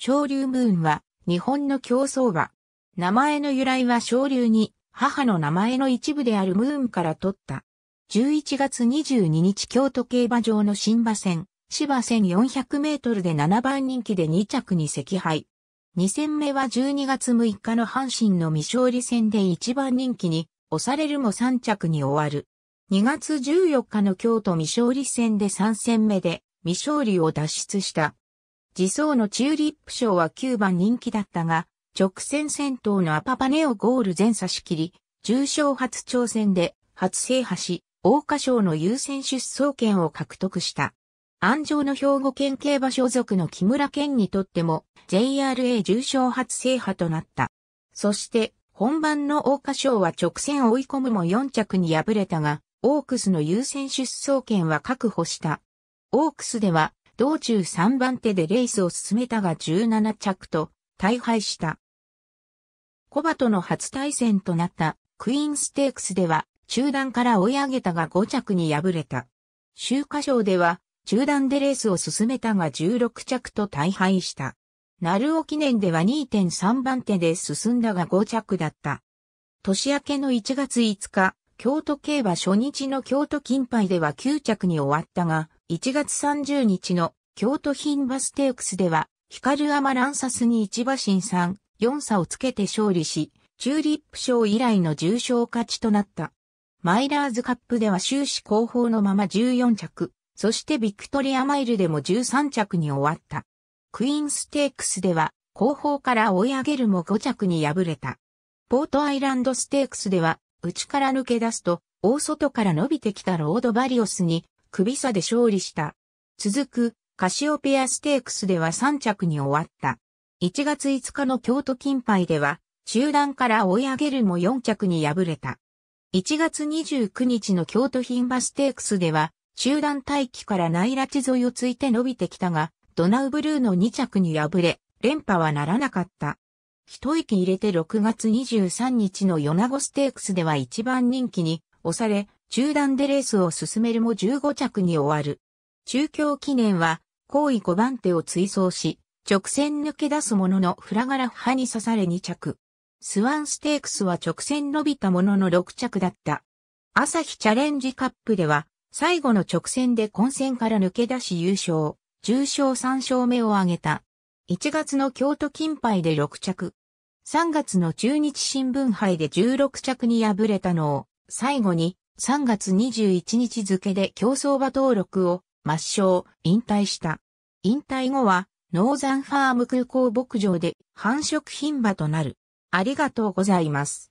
昇竜ムーンは日本の競争馬。名前の由来は昇竜に母の名前の一部であるムーンから取った。11月22日京都競馬場の新馬戦、芝1400メートルで7番人気で2着に赤敗。2戦目は12月6日の阪神の未勝利戦で1番人気に押されるも3着に終わる。2月14日の京都未勝利戦で3戦目で未勝利を脱出した。自走のチューリップ賞は9番人気だったが、直線戦闘のアパパネをゴール全差し切り、重賞初挑戦で初制覇し、大花賞の優先出走権を獲得した。安城の兵庫県競馬所属の木村県にとっても JRA 重賞初制覇となった。そして本番の大花賞は直線追い込むも4着に敗れたが、オークスの優先出走権は確保した。オークスでは道中3番手でレースを進めたが17着と大敗した。コバとの初対戦となったクイーンステークスでは中段から追い上げたが5着に敗れた。秋華賞では中段でレースを進めたが16着と大敗した。鳴尾記念では2.3番手で進んだが5着だった。年明けの1月5日、京都競馬初日の京都金杯では9着に終わったが、1月30日の京都品バステークスでは、ヒカルアマランサスに1馬身3、4差をつけて勝利し、チューリップ賞以来の重賞勝ちとなった。マイラーズカップでは終始後方のまま14着、そしてビクトリアマイルでも13着に終わった。クイーンステークスでは後方から追い上げるも5着に敗れた。ポートアイランドステークスでは内から抜け出すと大外から伸びてきたロードバリオスに首差で勝利した。続く、カシオペアステークスでは3着に終わった。1月5日の京都金杯では、中段から追い上げるも4着に敗れた。1月29日の京都牝馬ステークスでは、中段待機から内拉地沿いをついて伸びてきたが、ドナウブルーの2着に敗れ、連覇はならなかった。一息入れて6月23日の米子ステークスでは一番人気に押され、中断でレースを進めるも15着に終わる。中京記念は、後位5番手を追走し、直線抜け出すもののフラガラフ派に刺され2着。スワンステークスは直線伸びたものの6着だった。朝日チャレンジカップでは、最後の直線で混戦から抜け出し優勝、重賞3勝目を挙げた。1月の京都金杯で6着。3月の中日新聞杯で16着に敗れたのを、最後に3月21日付で競走馬登録を抹消、引退した。引退後は、ノーザンファーム空港牧場で繁殖牝馬となる。ありがとうございます。